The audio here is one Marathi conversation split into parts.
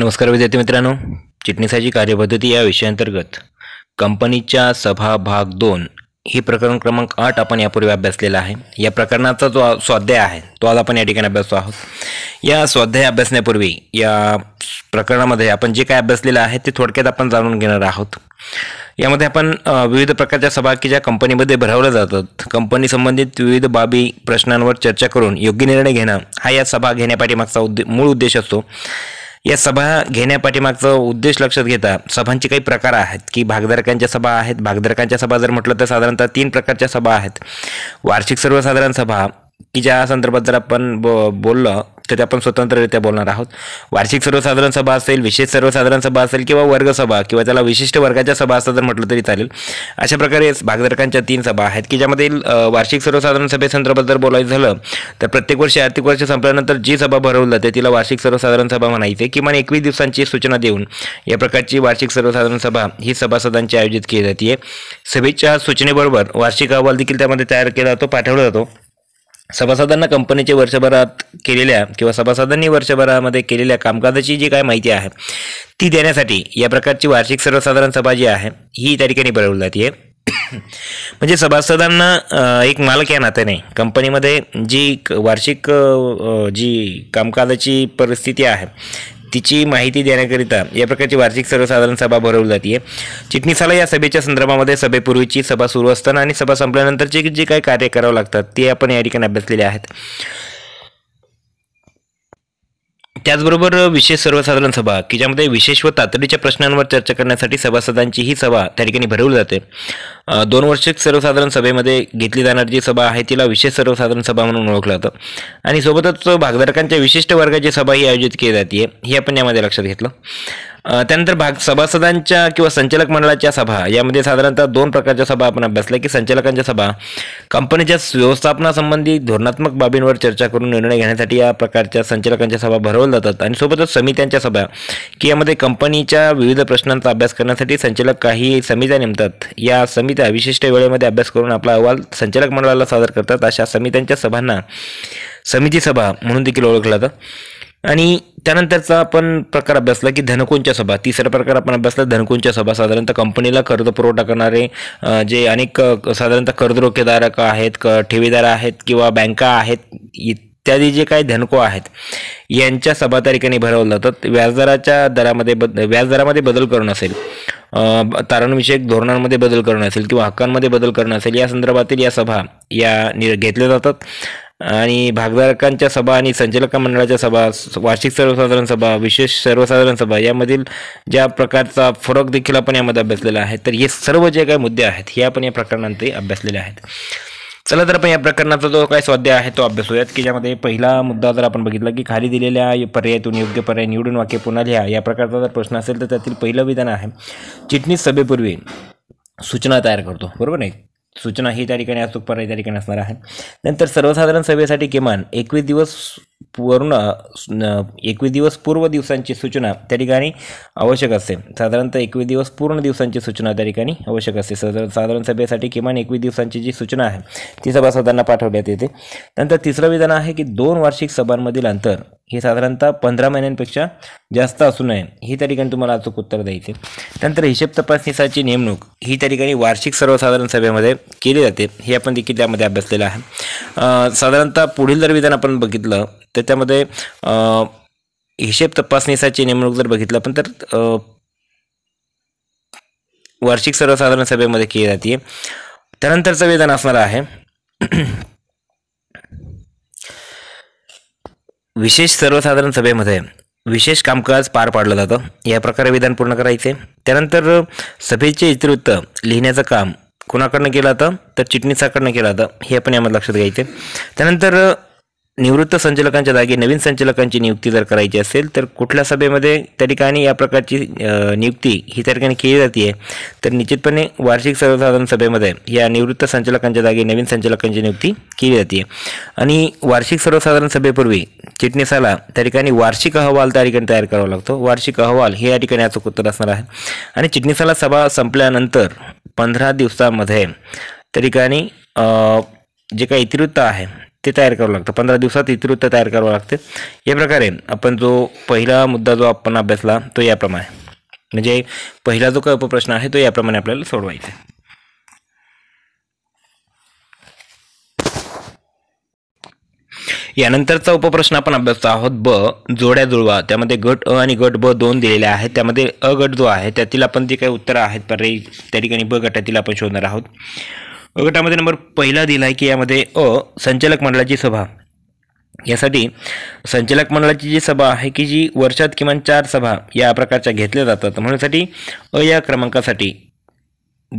नमस्कार विद्यार्थी मित्रांनो चिटणीसाची कार्यपद्धती या विषयांतर्गत कंपनीच्या सभा भाग दोन हे प्रकरण क्रमांक आठ आपण यापूर्वी अभ्यासलेला आहे या प्रकरणाचा जो स्वाध्याय आहे तो आज आपण या ठिकाणी अभ्यासतो आहोत या स्वाध्याय अभ्यासण्यापूर्वी या प्रकरणामध्ये आपण जे काय अभ्यासलेलं आहे ते थोडक्यात आपण जाणून घेणार आहोत यामध्ये आपण विविध प्रकारच्या सभा की ज्या कंपनीमध्ये भरवल्या जातात कंपनी संबंधित विविध बाबी प्रश्नांवर चर्चा करून योग्य निर्णय घेणं हा या सभा मागचा उद्दे मूळ उद्देश असतो या सभा घेण्यापाठीमागचं उद्देश लक्षात घेता सभांचे काही प्रकार आहेत की भागधारकांच्या सभा आहेत भागधारकांच्या सभा जर म्हटलं तर साधारणतः तीन प्रकारच्या सभा आहेत वार्षिक सर्वसाधारण सभा की ज्या संदर्भात जर आपण ब बोललं तर आपण स्वतंत्ररित्या बोलणार आहोत वार्षिक सर्वसाधारण सभा असेल विशेष सर्वसाधारण सभा असेल किंवा वर्गसभा किंवा त्याला विशिष्ट वर्गाच्या सभा असतात जर म्हटलं तरी चालेल अशा प्रकारे भागधारकांच्या तीन सभा आहेत की ज्यामध्ये वार्षिक सर्वसाधारण सभेसंदर्भात जर बोलायचं झालं तर प्रत्येक वर्षी आर्थिक वर्ष संपल्यानंतर जी सभा भरवली जाते तिला वार्षिक सर्वसाधारण सभा म्हणायचे किमान एकवीस दिवसांची सूचना देऊन या प्रकारची वार्षिक सर्वसाधारण सभा ही सभासदांची आयोजित केली जाते सभेच्या सूचनेबरोबर वार्षिक अहवाल देखील त्यामध्ये तयार केला जातो पाठवला जातो सभासदांना कंपनीचे वर्षभरात केलेल्या किंवा सभासदांनी वर्षभरामध्ये केलेल्या कामकाजाची जी काय माहिती आहे ती देण्यासाठी या प्रकारची वार्षिक सर्वसाधारण सभा जी आहे ही त्या ठिकाणी भरवली जाते म्हणजे सभासदांना एक मालक या नात्याने कंपनीमध्ये जी वार्षिक जी कामकाजाची परिस्थिती आहे तिची माहिती देण्याकरिता या प्रकारची वार्षिक सर्वसाधारण सभा भरवली जाते चिटणीसाला या सभेच्या संदर्भामध्ये सभेपूर्वीची सभा सुरू असताना आणि सभा संपल्यानंतरचे जे काही कार्य करावं लागतात ते आपण या ठिकाणी अभ्यासलेले आहेत त्याचबरोबर विशेष सर्वसाधारण सभा की ज्यामध्ये विशेष व तातडीच्या प्रश्नांवर चर्चा करण्यासाठी सभासदांची ही सभा त्या ठिकाणी भरवली जाते दोन वर्ष सर्वसाधारण सभेमध्ये घेतली जाणारी जी सभा आहे तिला विशेष सर्वसाधारण सभा म्हणून ओळखलं जातं आणि सोबतच भागधारकांच्या विशिष्ट वर्गाची सभा ही आयोजित केली जाते हे आपण यामध्ये लक्षात घेतलं त्यानंतर भाग सभासदांच्या किंवा संचालक मंडळाच्या सभा यामध्ये साधारणतः दोन प्रकारच्या सभा आपण अभ्यासल्या की संचालकांच्या सभा कंपनीच्या व्यवस्थापनासंबंधी धोरणात्मक बाबींवर चर्चा करून निर्णय घेण्यासाठी या प्रकारच्या संचालकांच्या सभा भरवल्या जातात आणि सोबतच समित्यांच्या सभा की यामध्ये कंपनीच्या विविध प्रश्नांचा अभ्यास करण्यासाठी संचालक काही समित्या नेमतात या समित्या विशिष्ट वेळेमध्ये अभ्यास करून आपला अहवाल संचालक मंडळाला सादर करतात अशा समित्यांच्या सभांना समिती सभा म्हणून देखील ओळखलं जातं आणि त्यानंतरचा आपण प्रकार अभ्यासला की धनकोंच्या सभा तिसरा प्रकार आपण अभ्यासला धनकोंच्या सभा साधारणतः कंपनीला कर्ज पुरवठा करणारे जे अनेक साधारणतः कर्जरोखेधारक आहेत क ठेवीदार आहेत किंवा बँका आहेत इत्यादी जे काही धनको आहेत यांच्या सभा तारखेने भरवलं जातात व्याजदराच्या दरामध्ये बद व्याजदरामध्ये बदल करणं असेल तारणविषयक धोरणांमध्ये बदल करणं असेल किंवा हक्कांमध्ये बदल करणं असेल या संदर्भातील या सभा या नि घेतल्या जातात आणि भागधारकांच्या सभा आणि संचालक मंडळाच्या सभा वार्षिक सर्वसाधारण सभा विशेष सर्वसाधारण सभा यामधील ज्या प्रकारचा फरक देखील आपण यामध्ये अभ्यासलेला आहे तर हे सर्व जे काही मुद्दे आहेत हे आपण या प्रकरणांत अभ्यासलेले आहेत चला तर आपण या प्रकरणाचा जो काय स्वाध्याय आहे तो अभ्यासूयात की ज्यामध्ये पहिला मुद्दा जर आपण बघितला की खाली दिलेल्या पर्यायातून योग्य पर्याय निवडून वाक्य पुन्हा लिहा या प्रकारचा जर प्रश्न असेल तर त्यातील पहिलं विधान आहे चिटणीस सभेपूर्वी सूचना तयार करतो बरोबर नाही सूचना ही त्या ठिकाणी अचूकपणे त्या ठिकाणी असणार आहे नंतर सर्वसाधारण सभेसाठी किमान एकवीस दिवस पूर्ण एकवीस दिवस पूर्व दिवसांची सूचना त्या ठिकाणी आवश्यक असते साधारणतः एकवीस दिवस पूर्ण दिवसांची सूचना त्या ठिकाणी आवश्यक असते साधारण साधारण सभेसाठी किमान एकवीस दिवसांची जी सूचना आहे ती सभासदांना पाठवण्यात येते नंतर तिसरं विधान आहे की दोन वार्षिक सभांमधील अंतर हे साधारणतः पंधरा महिन्यांपेक्षा जास्त असू नये ही त्या ठिकाणी तुम्हाला अचूक उत्तर द्यायचे नंतर हिशेब तपासणीसाची नेमणूक ही त्या ठिकाणी वार्षिक सर्वसाधारण सभेमध्ये केली जाते हे आपण देखील त्यामध्ये अभ्यासलेलं आहे साधारणतः पुढील जर विधान आपण बघितलं त्याच्यामध्ये हिशेब तपासणीसाची नेमणूक जर बघितलं पण तर वार्षिक सर्वसाधारण सभेमध्ये केली जाते त्यानंतरचं वेदन असणार आहे विशेष सर्वसाधारण सभेमध्ये विशेष कामकाज पार पाडलं जातं या प्रकारे विधान पूर्ण करायचे त्यानंतर सभेचे इतिवृत्त लिहिण्याचं काम कोणाकडनं केलं जातं तर चिटणीसाकडनं केलं जातं हे आपण यामध्ये लक्षात घ्यायचे त्यानंतर निवृत्त संचालकांच्या जागी नवीन संचालकांची नियुक्ती जर करायची असेल तर कुठल्या सभेमध्ये त्या ठिकाणी या प्रकारची नियुक्ती ही त्या ठिकाणी केली जाते तर निश्चितपणे वार्षिक सर्वसाधारण सभेमध्ये या निवृत्त संचालकांच्या जागी नवीन संचालकांची नियुक्ती केली जाते आणि वार्षिक सर्वसाधारण सभेपूर्वी चिटणीसाला त्या ठिकाणी वार्षिक अहवाल त्या ठिकाणी तयार करावा लागतो वार्षिक अहवाल हे या ठिकाणी याचं उत्तर असणार आहे आणि चिटणीसाला सभा संपल्यानंतर पंधरा दिवसामध्ये त्या ठिकाणी जे काही इतिवृत्त आहे ते तयार करावं लागतं पंधरा दिवसात इतिवृत्त तयार करावं लागते या प्रकारे आपण जो पहिला मुद्दा जो आपण अभ्यासला तो याप्रमाणे म्हणजे पहिला जो उपप्रश्न आहे तो याप्रमाणे आपल्याला सोडवायचा यानंतरचा उपप्रश्न आपण अभ्यासतो आहोत ब जोड्या जुळवा त्यामध्ये गट अ आणि गट ब दोन दिलेले आहेत त्यामध्ये अ गट जो आहे त्यातील आपण जे काही उत्तरं आहेत पर्यायी त्या ठिकाणी ब गटातील आपण शोधणार आहोत गटामध्ये नंबर पहिला दिला आहे की यामध्ये अ संचालक मंडळाची सभा यासाठी संचालक मंडळाची जी सभा आहे की जी वर्षात किमान चार सभा या प्रकारच्या घेतल्या जातात म्हणूनसाठी अ या क्रमांकासाठी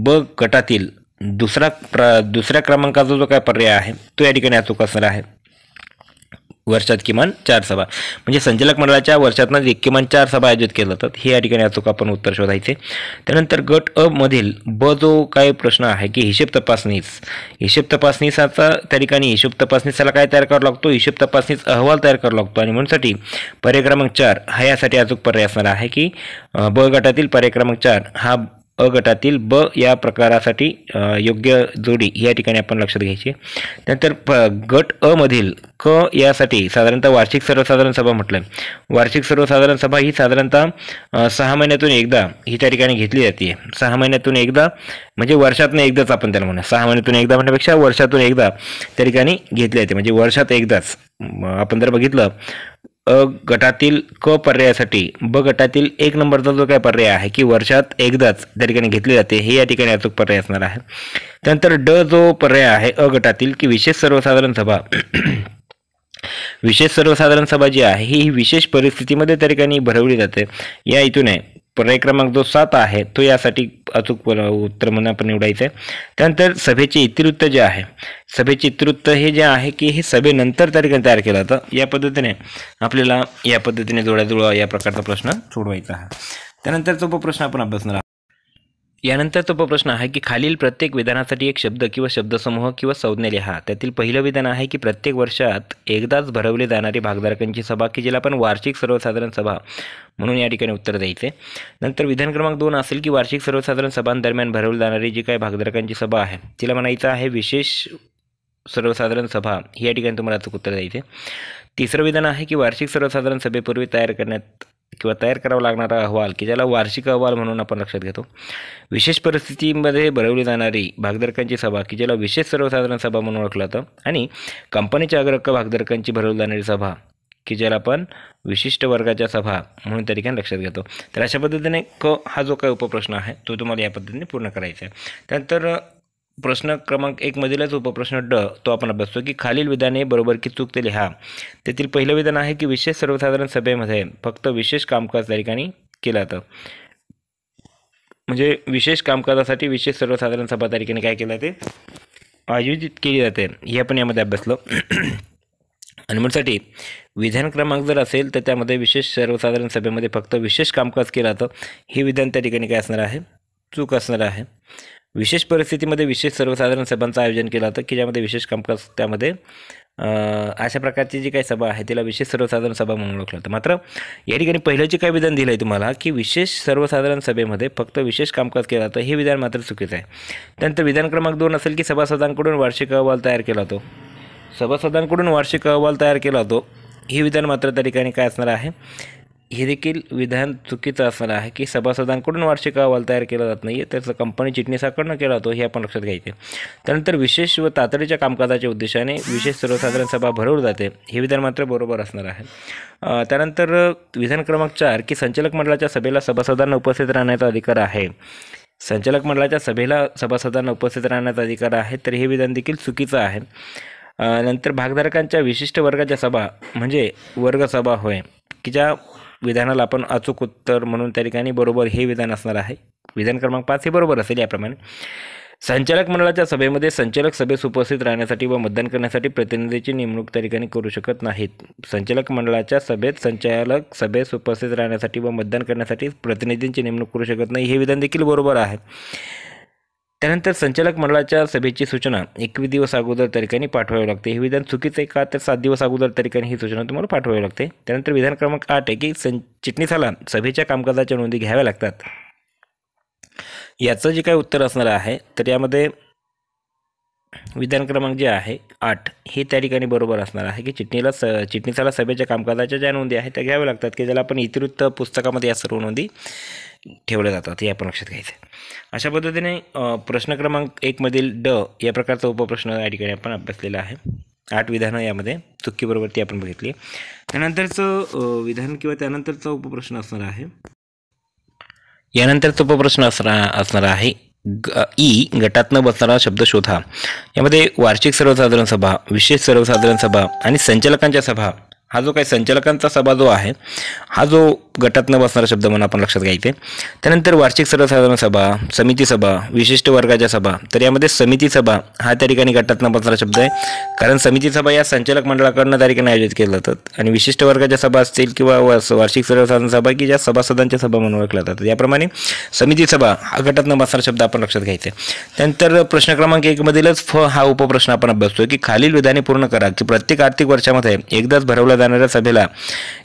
ब गटातील दुसरा प्र दुसऱ्या क्रमांकाचा जो काय पर्याय आहे तो या ठिकाणी अचूक असणार आहे वर्षात किमान चार सभा म्हणजे संचालक मंडळाच्या वर्षातनं एक किमान चार सभा आयोजित केल्या जातात हे या ठिकाणी अचूक आपण उत्तर शोधायचे त्यानंतर गट अ मधील ब जो काय प्रश्न आहे की हिशेब तपासणीस हिशेब तपासणीसाचा त्या ठिकाणी हिशेब तपासणीसाला काय तयार करावा लागतो हिशेब तपासणीस अहवाल तयार करावा लागतो आणि म्हणूनसाठी पर्याय क्रमांक चार हा यासाठी अचूक पर्याय असणार आहे की ब गटातील पर्याय क्रमांक चार हा अ गटातील ब या प्रकारासाठी योग्य जोडी या ठिकाणी आपण लक्षात घ्यायची त्यानंतर प गट मधील क यासाठी साधारणतः वार्षिक सर्वसाधारण सभा म्हटलं आहे वार्षिक सर्वसाधारण सभा ही साधारणतः सहा महिन्यातून एकदा ही त्या ठिकाणी घेतली जाते सहा महिन्यातून एकदा म्हणजे वर्षातून एकदाच आपण त्याला म्हणूया सहा महिन्यातून एकदा म्हणण्यापेक्षा वर्षातून एकदा त्या ठिकाणी घेतली जाते म्हणजे वर्षात एकदाच आपण जर बघितलं अ गटातील क पर्यायासाठी ब गटातील एक नंबरचा जो काय पर्याय आहे की वर्षात एकदाच त्या ठिकाणी घेतली जाते हे या ठिकाणी अचूक पर्याय असणार आहे त्यानंतर ड जो पर्याय आहे अ गटातील की विशेष सर्वसाधारण सभा विशेष सर्वसाधारण सभा जी आहे ही विशेष परिस्थितीमध्ये त्या ठिकाणी भरवली जाते या इथून आहे पर्याय क्रमांक जो सात आहे तो यासाठी अचूक उत्तर म्हणून आपण निवडायचं आहे त्यानंतर सभेचे इतिवृत्त जे आहे सभेचे इतिवृत्त हे जे आहे की हे सभेनंतर तारीखाने तयार केलं जातं या पद्धतीने आपल्याला या पद्धतीने जोड्याजोडा या प्रकारचा प्रश्न सोडवायचा आहे त्यानंतर जो प्रश्न आपण अभ्यासणार यानंतरचा प्रश्न आहे की खालील प्रत्येक विधानासाठी एक शब्द किंवा शब्दसमूह किंवा संज्ञा लिहा त्यातील पहिलं विधान आहे की प्रत्येक वर्षात एकदाच भरवले जाणारी भागधारकांची सभा की ज्याला आपण वार्षिक सर्वसाधारण सभा म्हणून या ठिकाणी उत्तर द्यायचे नंतर विधान क्रमांक दोन असेल की वार्षिक सर्वसाधारण सभांदरम्यान भरवली जाणारी जी काही भागधारकांची सभा आहे तिला म्हणायचं आहे विशेष सर्वसाधारण सभा या ठिकाणी तुम्हाला उत्तर द्यायचे तिसरं विधान आहे की वार्षिक सर्वसाधारण सभेपूर्वी तयार करण्यात किंवा तयार करावा लागणारा अहवाल की ज्याला वार्षिक अहवाल म्हणून आपण लक्षात घेतो विशेष परिस्थितीमध्ये भरवली जाणारी भागधारकांची सभा की ज्याला विशेष सर्वसाधारण सभा म्हणून ओळखलं जातं आणि कंपनीच्या अग्रक्क भागधारकांची भरवली जाणारी सभा की ज्याला आपण विशिष्ट वर्गाच्या सभा म्हणून त्या ठिकाणी लक्षात घेतो तर अशा पद्धतीने क हा जो काही उपप्रश्न आहे तो तुम्हाला या पद्धतीने पूर्ण करायचा आहे त्यानंतर प्रश्न क्रमांक एकमधीलच उपप्रश्न ड तो आपण अभ्यासतो की खालील विधाने बरोबर की चूक ते लिहा तेथील पहिलं विधान आहे की विशेष सर्वसाधारण सभेमध्ये फक्त विशेष कामकाज त्या ठिकाणी केलं जातं म्हणजे विशेष कामकाजासाठी विशेष सर्वसाधारण सभा त्या ठिकाणी काय केलं ते आयोजित केली जाते हे आपण यामध्ये अभ्यासलो म्हणसाठी विधान क्रमांक जर असेल तर त्यामध्ये विशेष सर्वसाधारण सभेमध्ये फक्त विशेष कामकाज केलं जातं हे विधान त्या ठिकाणी काय असणार आहे चूक असणार आहे विशेष परिस्थितीमध्ये विशेष सर्वसाधारण सभांचं आयोजन केलं जातं की ज्यामध्ये विशेष कामकाज त्यामध्ये अशा प्रकारची जी काही सभा आहे तिला विशेष सर्वसाधारण सभा म्हणून ओळखलं जातं मात्र या ठिकाणी पहिलं जे काय विधान दिलं आहे तुम्हाला की विशेष सर्वसाधारण सभेमध्ये फक्त विशेष कामकाज केलं जातं हे विधान मात्र चुकीचं आहे त्यानंतर विधान क्रमांक दोन असेल की सभासदांकडून वार्षिक अहवाल तयार केला जातो सभासदांकडून वार्षिक अहवाल तयार केला जातो हे विधान मात्र त्या ठिकाणी काय असणार आहे हे देखील विधान चुकीचं असणार आहे की सभासदांकडून वार्षिक अहवाल तयार केला जात नाही आहे त्याचा कंपनी चिटणीसाकडनं केला जातो हे आपण लक्षात घ्यायचे त्यानंतर विशेष व तातडीच्या कामकाजाच्या उद्देशाने विशेष सर्वसाधारण सभा भरवली जाते हे विधान मात्र बरोबर असणार आहे त्यानंतर विधान क्रमांक चार की संचालक मंडळाच्या सभेला सभासदांना उपस्थित राहण्याचा अधिकार आहे संचालक मंडळाच्या सभेला सभासदांना उपस्थित राहण्याचा अधिकार आहे तर हे विधान देखील चुकीचं आहे नंतर भागधारकांच्या विशिष्ट वर्गाच्या सभा म्हणजे वर्गसभा होय की ज्या विधानाला आपण अचूक उत्तर म्हणून त्या ठिकाणी बरोबर हे विधान असणार आहे विधान क्रमांक पाच हे बरोबर असेल याप्रमाणे संचालक मंडळाच्या सभेमध्ये संचालक सभेस उपस्थित राहण्यासाठी व मतदान करण्यासाठी प्रतिनिधीची नेमणूक त्या ठिकाणी करू शकत नाहीत संचालक मंडळाच्या सभेत संचालक सभेस उपस्थित राहण्यासाठी व मतदान करण्यासाठी प्रतिनिधींची नेमणूक करू शकत नाही हे विधान देखील बरोबर आहे त्यानंतर संचालक मंडळाच्या सभेची सूचना एकवीस दिवस अगोदर तारखेने पाठवावी लागते हे विधान चुकीचं आहे का तर सात दिवस अगोदर तारखेने ही सूचना तुम्हाला पाठवावी लागते त्यानंतर विधान क्रमांक आठ आहे की सं चिटणीसाला सभेच्या कामकाजाच्या नोंदी घ्याव्या लागतात याचं जे काही उत्तर असणार आहे तर यामध्ये विधान क्रमांक जे आहे आठ हे त्या ठिकाणी बरोबर असणार आहे की चिटणीला स चिटणीसाला सभेच्या कामकाजाच्या ज्या नोंदी आहेत त्या घ्याव्या लागतात की ज्याला आपण इतिवृत्त पुस्तकामध्ये या सर्व नोंदी ठेवल्या जातात हे आपण लक्षात घ्यायचं अशा पद्धतीने प्रश्न क्रमांक एकमधील ड या प्रकारचा उपप्रश्न या ठिकाणी आपण अभ्यासलेला आहे आठ विधानं यामध्ये चुकीबरोबर ती आपण बघितली त्यानंतरचं विधान किंवा त्यानंतरचा उपप्रश्न असणार आहे यानंतरचा उपप्रश्न असणार असणार आहे ग ई गटात न बसणारा शब्द शोधा यामध्ये वार्षिक सर्वसाधारण सभा विशेष सर्वसाधारण सभा आणि संचालकांच्या सभा हा जो काही संचालकांचा सभा जो आहे हा जो गटात न बसणारा शब्द म्हणून आपण लक्षात घ्यायचे त्यानंतर वार्षिक सर्वसाधारण सभा समिती सभा विशिष्ट वर्गाच्या सभा तर यामध्ये समिती सभा हा त्या ठिकाणी गटात न बसणारा शब्द आहे कारण समिती सभा या संचालक मंडळाकडनं त्या ठिकाणी आयोजित केलं जातात आणि विशिष्ट वर्गाच्या सभा असतील किंवा वार्षिक सर्वसाधारण सभा की ज्या सभासदांच्या सभा म्हणून ओळखल्या जातात याप्रमाणे समिती सभा हा गटात न बसणारा शब्द आपण लक्षात घ्यायचे त्यानंतर प्रश्न क्रमांक एकमधीलच फ हा उपप्रश्न आपण अभ्यासतोय की खालील विधाने पूर्ण करा की प्रत्येक आर्थिक वर्षामध्ये एकदाच भरवला जाणाऱ्या सभेला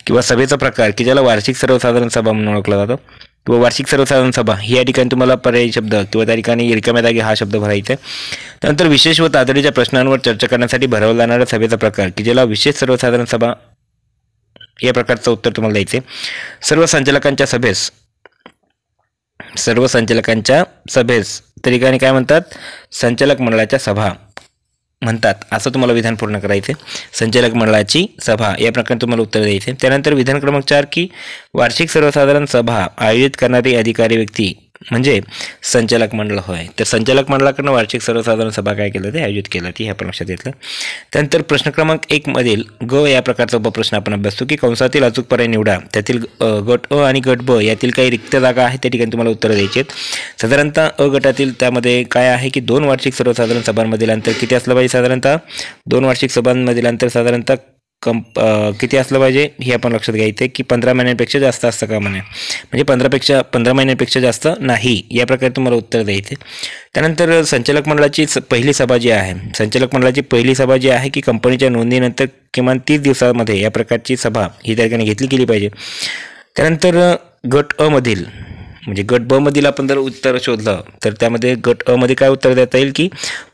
किंवा सभेचा प्रकार की ज्याला वार्षिक सर्वसाधारण सभा म्हणून ओळखला जातो किंवा वार्षिक सर्वसाधारण सभा या ठिकाणी तुम्हाला पर्यायी शब्द किंवा त्या ठिकाणी रिकाम्या जागी हा शब्द भरायचा आहे त्यानंतर विशेष व तातडीच्या प्रश्नांवर चर्चा करण्यासाठी भरवला जाणारा सभेचा प्रकार की ज्याला विशेष सर्वसाधारण सभा या प्रकारचं उत्तर तुम्हाला द्यायचे सर्व संचालकांच्या सभेस सर्व संचालकांच्या सभेस त्या ठिकाणी काय म्हणतात संचालक मंडळाच्या सभा म्हणतात असं तुम्हाला विधान पूर्ण करायचं संचालक मंडळाची सभा या प्रकारे तुम्हाला उत्तर द्यायचे त्यानंतर विधान क्रमांक चार की वार्षिक सर्वसाधारण सभा आयोजित करणारी अधिकारी व्यक्ती म्हणजे संचालक मंडळ होय तर संचालक मंडळाकडनं वार्षिक सर्वसाधारण सभा काय केलं ते आयोजित केलं ती हे आपण लक्षात घेतलं त्यानंतर प्रश्न क्रमांक एकमधील ग या प्रकारचा उपप्रश्न आपण अभ्यासतो की कंसातील अचूक पर्याय निवडा त्यातील गट अ आणि गट ब यातील काही रिक्त जागा आहे त्या ठिकाणी तुम्हाला उत्तरं द्यायची आहेत साधारणतः अ गटातील त्यामध्ये काय आहे की दोन वार्षिक सर्वसाधारण सभांमधील अंतर किती असलं पाहिजे साधारणतः दोन वार्षिक सभांमधील अंतर साधारणतः कंप किती असलं पाहिजे हे आपण लक्षात घ्यायचं आहे की पंधरा महिन्यांपेक्षा जास्त असतं का म्हणे म्हणजे पंधरापेक्षा पंधरा महिन्यांपेक्षा जास्त नाही या प्रकारे तुम्हाला उत्तर द्यायचे त्यानंतर संचालक मंडळाची पहिली सभा जी आहे संचालक मंडळाची पहिली सभा जी आहे की कंपनीच्या नोंदणीनंतर किमान तीस दिवसामध्ये या प्रकारची सभा ही त्या ठिकाणी घेतली गेली पाहिजे त्यानंतर गट अमधील म्हणजे गट ब आपण जर उत्तर शोधलं तर त्यामध्ये गट अ मध्ये काय उत्तर देता येईल की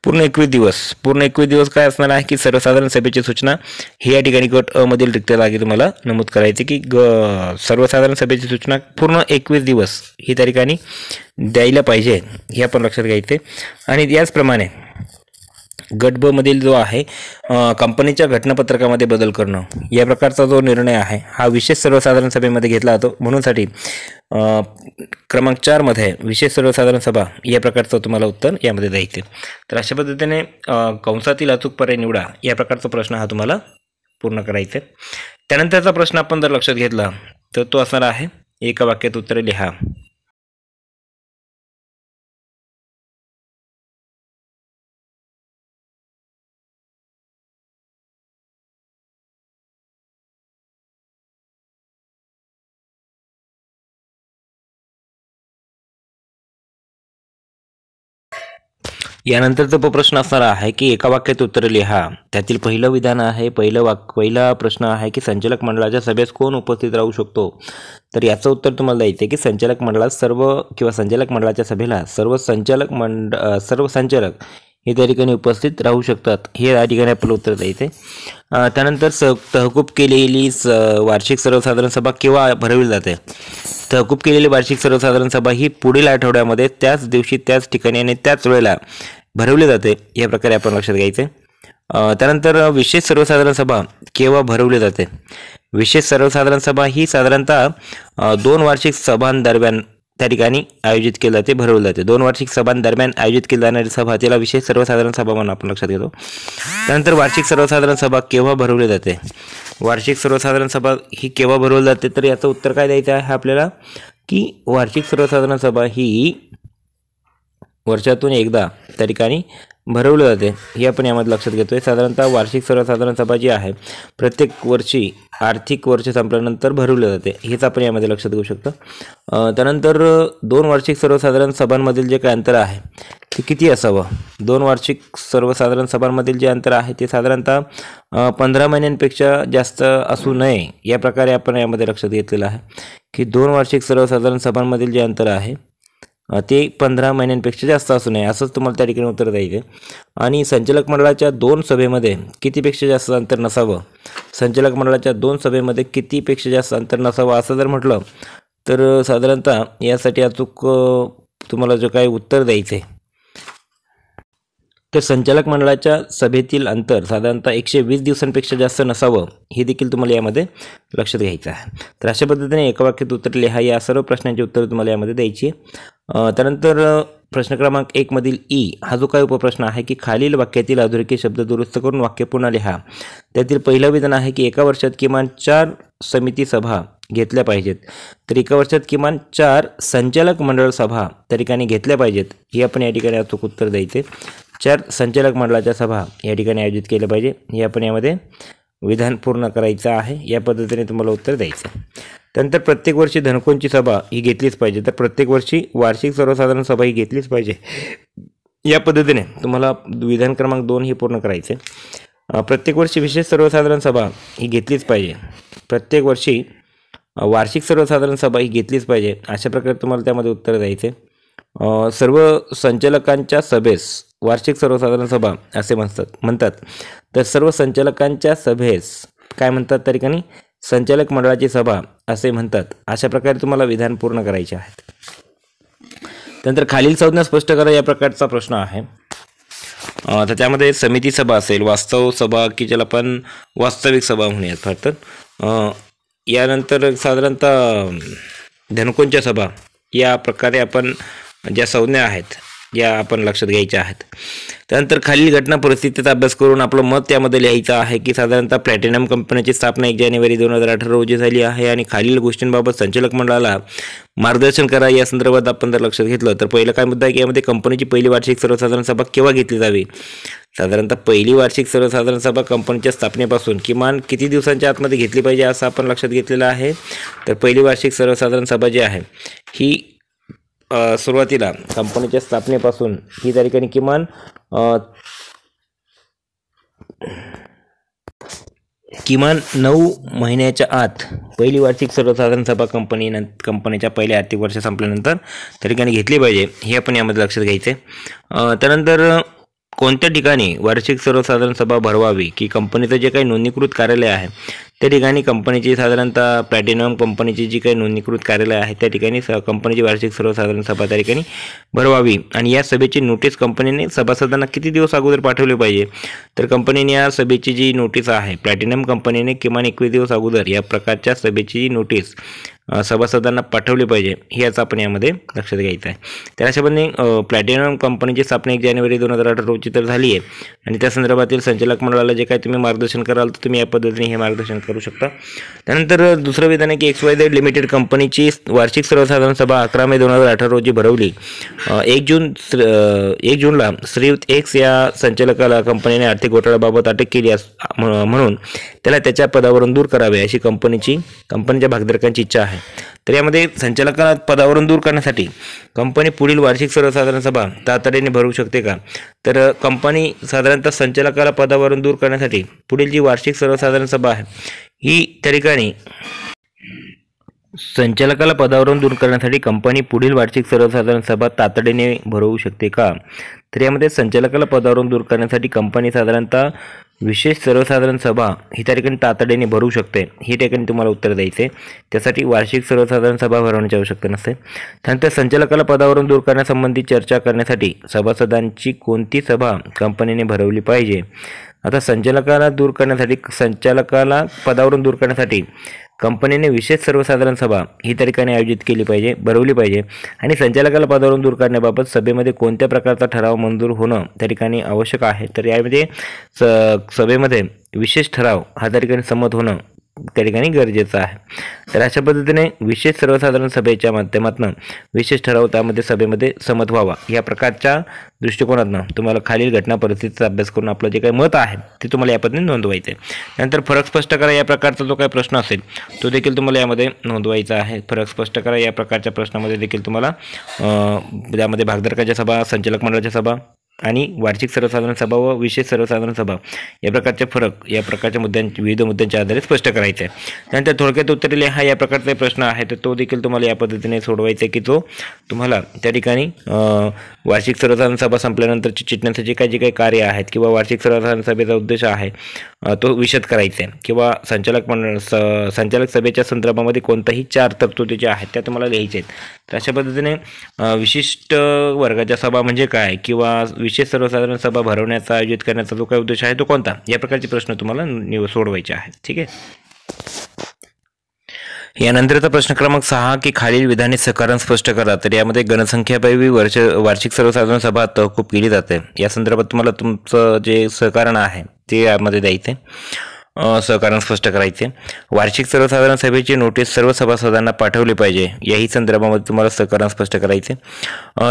पूर्ण एकवीस दिवस पूर्ण एकवीस दिवस काय असणार आहे की सर्वसाधारण सभेची सूचना हे या ठिकाणी गट अ मधील रिक्त जागी तुम्हाला नमूद करायचे की ग सर्वसाधारण सभेची सूचना पूर्ण एकवीस दिवस ही त्या ठिकाणी द्यायला पाहिजे हे आपण लक्षात घ्यायचे आणि याचप्रमाणे गट ब मधील जो आहे कंपनीच्या घटनापत्रकामध्ये बदल करणं या प्रकारचा जो निर्णय आहे हा विशेष सर्वसाधारण सभेमध्ये घेतला जातो म्हणूनसाठी क्रमांक चारमध्ये विशेष सर्वसाधारण सभा या प्रकारचं तुम्हाला उत्तर यामध्ये द्यायचं तर अशा पद्धतीने कंसातील अचूक पर्याय निवडा या प्रकारचा प्रश्न हा तुम्हाला पूर्ण करायचे त्यानंतरचा प्रश्न आपण जर लक्षात घेतला तर तो असणारा आहे एका वाक्यात उत्तरे लिहा यानंतरचा प्रश्न असणार आहे की एका वाक्यात उत्तर लिहा त्यातील पहिलं विधान आहे पहिलं वाक पहिला प्रश्न आहे की संचालक मंडळाच्या सभेस कोण उपस्थित राहू शकतो तर याचं उत्तर तुम्हाला द्यायचं आहे की संचालक मंडळात सर्व किंवा संचालक मंडळाच्या सभेला सर्व संचालक मंड सर्व संचालक हे त्या ठिकाणी उपस्थित राहू शकतात हे या ठिकाणी आपलं उत्तर द्यायचं आहे त्यानंतर स तहकूब केलेली स वार्षिक सर्वसाधारण सभा केव्हा भरवली जाते तहकूब केलेली वार्षिक सर्वसाधारण सभा ही पुढील आठवड्यामध्ये त्याच दिवशी त्याच ठिकाणी आणि त्याच वेळेला भरवली जाते या प्रकारे आपण लक्षात घ्यायचं त्यानंतर विशेष सर्वसाधारण सभा केव्हा भरवली जाते विशेष सर्वसाधारण सभा ही साधारणतः दोन वार्षिक सभांदरम्यान त्या ठिकाणी आयोजित केलं जाते भरवलं जाते दोन वार्षिक सभांदरम्यान आयोजित केली जाणारी सभा तिला विशेष सर्वसाधारण सभा म्हणून आपण लक्षात घेतो त्यानंतर वार्षिक सर्वसाधारण सभा केव्हा भरवली जाते वार्षिक सर्वसाधारण सभा ही केव्हा भरवली जाते तर याचं उत्तर काय द्यायचं आहे आपल्याला की वार्षिक सर्वसाधारण सभा ही वर्षातून एकदा त्या ठिकाणी भरवलं जाते हे आपण यामध्ये लक्षात घेतो आहे साधारणतः वार्षिक सर्वसाधारण सभा जी आहे प्रत्येक वर्षी आर्थिक वर्ष संपल्यानंतर भरवलं जाते हेच आपण यामध्ये लक्षात घेऊ शकतो त्यानंतर दोन वार्षिक सर्वसाधारण सभांमधील जे काय अंतर आहे ते किती असावं दोन वार्षिक सर्वसाधारण सभांमधील जे अंतर आहे ते साधारणतः पंधरा महिन्यांपेक्षा जास्त असू नये या प्रकारे आपण यामध्ये लक्षात घेतलेलं आहे की दोन वार्षिक सर्वसाधारण सभांमधील जे अंतर आहे ते पंधरा महिन्यांपेक्षा जास्त असू नये असंच तुम्हाला त्या ठिकाणी उत्तर द्यायचं आणि संचालक मंडळाच्या दोन सभेमध्ये कितीपेक्षा जास्त अंतर नसावं संचालक मंडळाच्या दोन सभेमध्ये कितीपेक्षा जास्त अंतर नसावं असं जर म्हटलं तर साधारणतः यासाठी अचूक तुम्हाला जो काही उत्तर द्यायचं आहे तर संचालक मंडळाच्या सभेतील अंतर साधारणतः एकशे वीस दिवसांपेक्षा जास्त नसावं हे देखील तुम्हाला यामध्ये लक्षात घ्यायचं आहे तर अशा पद्धतीने एका वाक्यात उत्तर लिहा या सर्व प्रश्नांची उत्तरं तुम्हाला यामध्ये द्यायची त्यानंतर प्रश्न क्रमांक एकमधील ई हा जो काय उपप्रश्न आहे की खालील वाक्यातील अधोरेखित शब्द दुरुस्त करून वाक्य पुन्हा लिहा त्यातील पहिलं विधान आहे की एका वर्षात किमान चार समिती सभा घेतल्या पाहिजेत तर एका वर्षात किमान चार संचालक मंडळ सभा त्या ठिकाणी घेतल्या पाहिजेत हे आपण या ठिकाणी अचूक उत्तर द्यायचे चार संचालक मंडळाच्या सभा या ठिकाणी आयोजित केल्या पाहिजे या पण यामध्ये विधान पूर्ण करायचं आहे या पद्धतीने तुम्हाला उत्तर द्यायचं त्यानंतर प्रत्येक वर्षी धनकोंची सभा ही घेतलीच पाहिजे तर प्रत्येक वर्षी वार्षिक सर्वसाधारण सभा ही घेतलीच पाहिजे या पद्धतीने तुम्हाला विधान क्रमांक दोन ही पूर्ण करायचे प्रत्येक वर्षी विशेष सर्वसाधारण सभा ही घेतलीच पाहिजे प्रत्येक वर्षी वार्षिक सर्वसाधारण सभा ही घेतलीच पाहिजे अशा प्रकारे तुम्हाला त्यामध्ये उत्तर द्यायचे सर्व संचालकांच्या सभेस वार्षिक सर्वसाधारण सभा असे म्हणतात म्हणतात तर सर्व संचालकांच्या सभेस काय म्हणतात त्या ठिकाणी संचालक मंडळाची सभा असे म्हणतात अशा प्रकारे तुम्हाला विधान पूर्ण करायचे आहेत त्यानंतर खालील संज्ञा स्पष्ट करा या प्रकारचा प्रश्न आहे तर त्यामध्ये समिती सभा असेल वास्तव सभा की ज्याला आपण वास्तविक सभा म्हणूयात फक्त यानंतर साधारणतः धनकोंच्या सभा या प्रकारे आपण ज्या संज्ञा आहेत या आपण लक्षात घ्यायच्या आहेत त्यानंतर खालील घटना परिस्थितीचा अभ्यास करून आपलं मत त्यामध्ये लिहायचं आहे की साधारणतः प्लॅटिनम कंपनीची स्थापना एक जानेवारी दोन हजार अठरा रोजी झाली आहे आणि खालील गोष्टींबाबत संचालक मंडळाला मार्गदर्शन करा या संदर्भात आपण जर लक्षात घेतलं तर पहिलं काय मुद्दा आहे की यामध्ये कंपनीची पहिली वार्षिक सर्वसाधारण सभा केव्हा घेतली जावी साधारणतः पहिली वार्षिक सर्वसाधारण सभा कंपनीच्या स्थापनेपासून किमान किती दिवसांच्या आतमध्ये घेतली पाहिजे असं आपण लक्षात घेतलेलं आहे तर पहिली वार्षिक सर्वसाधारण सभा जी आहे ही सुरुवातीला कंपनीच्या स्थापनेपासून ही तारीखाने किमान किमान नऊ महिन्याच्या आत पहिली वार्षिक सर्वसाधारण सभा कंपनी न कंपनीच्या पहिल्या आर्थिक वर्ष संपल्यानंतर त्या ठिकाणी घेतली पाहिजे हे आपण यामध्ये लक्षात घ्यायचे आहे त्यानंतर कोणत्या ठिकाणी वार्षिक सर्वसाधारण सभा भरवावी की कंपनीचं जे काही नोंदणीकृत कार्यालय आहे त्या ठिकाणी कंपनीची साधारणतः प्लॅटिनम कंपनीची जी काही नोंदणीकृत कार्यालय आहे त्या ठिकाणी स कंपनीची वार्षिक सर्वसाधारण सभा त्या ठिकाणी भरवावी आणि या सभेची नोटीस कंपनीने सभासदांना किती दिवस अगोदर पाठवली पाहिजे तर कंपनीने या सभेची जी नोटीस आहे प्लॅटिनम कंपनीने किमान एकवीस दिवस अगोदर या प्रकारच्या सभेची नोटीस सभासदांना पाठवले पाहिजे हे याचं आपण यामध्ये लक्षात घ्यायचं आहे त्या हिशोबाने प्लॅटिनम कंपनीची स्थापना एक जानेवारी दोन हजार अठरा रोजी तर झाली आहे आणि त्या संदर्भातील संचालक मंडळाला जे काय तुम्ही मार्गदर्शन कराल तर तुम्ही या पद्धतीने हे मार्गदर्शन करू शकता त्यानंतर दुसरं विधान आहे की एक्स वाय झेड लिमिटेड कंपनीची वार्षिक सर्वसाधारण सभा अकरा मे दोन हजार अठरा रोजी भरवली एक जून एक जूनला श्रीयुत एक्स या संचालकाला कंपनीने आर्थिक घोटाळ्याबाबत अटक केली म्हणून त्याला त्याच्या पदावरून दूर करावे अशी कंपनीची कंपनीच्या भागधारकांची इच्छा आहे आहे तर यामध्ये संचालकांना पदावरून दूर करण्यासाठी कंपनी पुढील वार्षिक सर्वसाधारण सभा तातडीने भरू शकते का तर कंपनी साधारणतः संचालकाला पदावरून दूर करण्यासाठी पुढील जी वार्षिक सर्वसाधारण सभा आहे ही त्या ठिकाणी संचालकाला पदावरून दूर करण्यासाठी कंपनी पुढील वार्षिक सर्वसाधारण सभा तातडीने भरवू शकते का तर यामध्ये संचालकाला पदावरून दूर करण्यासाठी कंपनी साधारणतः विशेष सर्वसाधारण सभा ही त्या ठिकाणी तातडीने भरू शकते ही ठिकाणी तुम्हाला उत्तर द्यायचे त्यासाठी वार्षिक सर्वसाधारण सभा भरवण्याची आवश्यकता नसते त्यानंतर संचालकाला पदावरून दूर करण्यासंबंधी चर्चा करण्यासाठी सभासदांची कोणती सभा कंपनीने भरवली पाहिजे आता संचालकाला दूर करण्यासाठी संचालकाला पदावरून दूर करण्यासाठी कंपनीने विशेष सर्वसाधारण सभा ही तरीकाने आयोजित केली पाहिजे भरवली पाहिजे आणि संचालकाला पदावरून दूर करण्याबाबत सभेमध्ये कोणत्या प्रकारचा ठराव मंजूर होणं त्या ठिकाणी आवश्यक आहे तर यामध्ये स सभेमध्ये विशेष ठराव हा त्या ठिकाणी संमत होणं त्या ठिकाणी गरजेचं आहे तर अशा पद्धतीने विशेष सर्वसाधारण सभेच्या माध्यमातून विशेष ठराव त्यामध्ये सभेमध्ये सहमत व्हावा या प्रकारच्या दृष्टिकोनातनं तुम्हाला खालील घटना परिस्थितीचा अभ्यास करून आपलं जे काही मत आहे ते तुम्हाला या पद्धतीने नोंदवायचं आहे नंतर फरक स्पष्ट करा या प्रकारचा जो काही प्रश्न असेल तो देखील तुम्हाला यामध्ये नोंदवायचा आहे फरक स्पष्ट करा या प्रकारच्या प्रश्नामध्ये देखील तुम्हाला त्यामध्ये भागधारकाच्या सभा संचालक मंडळाच्या सभा आणि वार्षिक सर्वसाधारण सभा व विशेष सर्वसाधारण सभा या प्रकारचे फरक या प्रकारच्या मुद्द्यां विविध मुद्द्यांच्या आधारे स्पष्ट करायचे आहे त्यानंतर थोडक्यात उत्तरले हा या प्रकारचा प्रश्न आहे तर तो देखील तुम्हाला या पद्धतीने सोडवायचा आहे की तो तुम्हाला त्या ठिकाणी वार्षिक सर्वसाधारण सभा संपल्यानंतरची चिटण्यासाठी काय काही जे काही कार्य आहेत किंवा वार्षिक सर्वसाधारण सभेचा उद्देश आहे तो विशद करायचा आहे किंवा संचालक मंडळ संचालक सभेच्या संदर्भामध्ये कोणत्याही चार तरतुदी ज्या आहेत त्या तुम्हाला लिहायच्या आहेत तर अशा पद्धतीने विशिष्ट वर्गाच्या सभा म्हणजे काय किंवा विशेष सर्वसाधारण सभा भरवण्याचा आयोजित करण्याचा जो काही उद्देश आहे तो कोणता या प्रकारचे प्रश्न तुम्हाला सोडवायचे आहेत ठीक आहे यानंतरचा प्रश्न क्रमांक सहा की खालील विधाने सकारण स्पष्ट करा तर यामध्ये गणसंख्यापैकी वर्ष वार्षिक सर्वसाधारण सभा तहकूब केली जाते या संदर्भात तुम्हाला तुमचं जे सहकारण आहे ते यामध्ये द्यायचे सहकारण स्पष्ट करायचे वार्षिक सर्वसाधारण सभेची नोटीस सर्व सभासदांना पाठवली पाहिजे याही संदर्भामध्ये तुम्हाला सहकारण स्पष्ट करायचे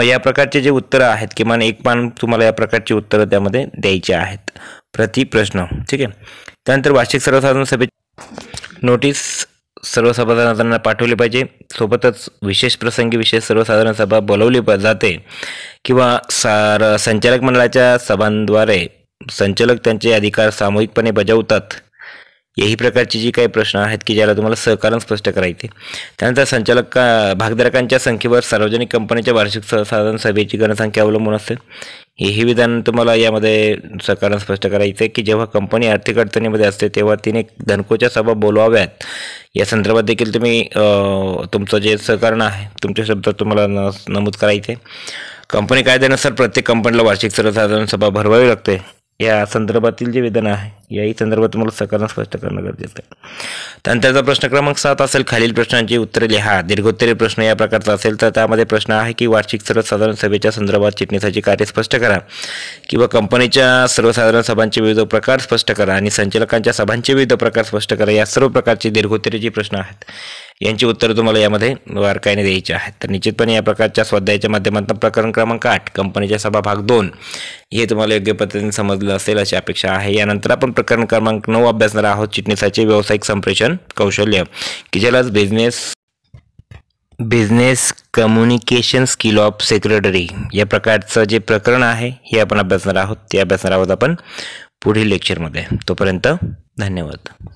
या प्रकारचे जे उत्तरं आहेत किमान एक पान तुम्हाला या प्रकारची उत्तरं त्यामध्ये द्यायची आहेत प्रति प्रश्न ठीक आहे त्यानंतर वार्षिक सर्वसाधारण सभेची नोटीस सर्व सभासदांना पाठवली पाहिजे सोबतच विशेष प्रसंगी विशेष सर्वसाधारण सभा बोलवली जाते किंवा सार संचालक मंडळाच्या सभांद्वारे संचालक त्यांचे अधिकार सामूहिकपणे बजावतात याही प्रकारची जी काही प्रश्न आहेत की ज्याला तुम्हाला सहकारण स्पष्ट करायचे त्यानंतर संचालक का भागधारकांच्या संख्येवर सार्वजनिक कंपनीच्या वार्षिक सहसाधारण सभेची गणसंख्या अवलंबून असते हेही विधान तुम्हाला यामध्ये सहकारण स्पष्ट करायचे की जेव्हा कंपनी आर्थिक अडचणीमध्ये असते तेव्हा तिने धनकोच्या सभा बोलवाव्यात या संदर्भात देखील तुम्ही तुमचं जे सहकारण आहे तुमच्या शब्दात तुम्हाला न नमूद करायचे कंपनी कायद्यानुसार प्रत्येक कंपनीला वार्षिक सर्वसाधारण सभा भरवावी लागते या संदर्भातील जे वेदना आहे याही संदर्भात तुम्हाला सकारण स्पष्ट करणं गरजेचं आहे त्यानंतरचा प्रश्न क्रमांक सात असेल खालील प्रश्नांची उत्तरे लिहा दीर्घोत्तरी प्रश्न या प्रकारचा असेल तर त्यामध्ये प्रश्न आहे की वार्षिक सर्वसाधारण सभेच्या संदर्भात चिटणीसाची कार्य स्पष्ट करा किंवा कंपनीच्या सर्वसाधारण सभांचे विविध प्रकार स्पष्ट करा आणि संचालकांच्या सभांचे विविध प्रकार स्पष्ट करा या सर्व प्रकारचे दीर्घोत्तरीचे प्रश्न आहेत यांची उत्तरं तुम्हाला यामध्ये बारकाईने द्यायची आहेत तर निश्चितपणे या प्रकारच्या स्वाध्यायाच्या माध्यमातून प्रकरण क्रमांक आठ कंपनीच्या सभा भाग दोन हे तुम्हाला योग्य पद्धतीने समजलं असेल अशी अपेक्षा आहे यानंतर आपण प्रकरण क्रमांक नऊ अभ्यासणार आहोत चिटणीसाचे व्यावसायिक संप्रेषण कौशल्य की ज्यालाच business business communication skill of secretary या प्रकारचं जे प्रकरण आहे हे आपण अभ्यासणार आहोत ते अभ्यासणार आहोत आपण पुढील लेक्चरमध्ये तोपर्यंत धन्यवाद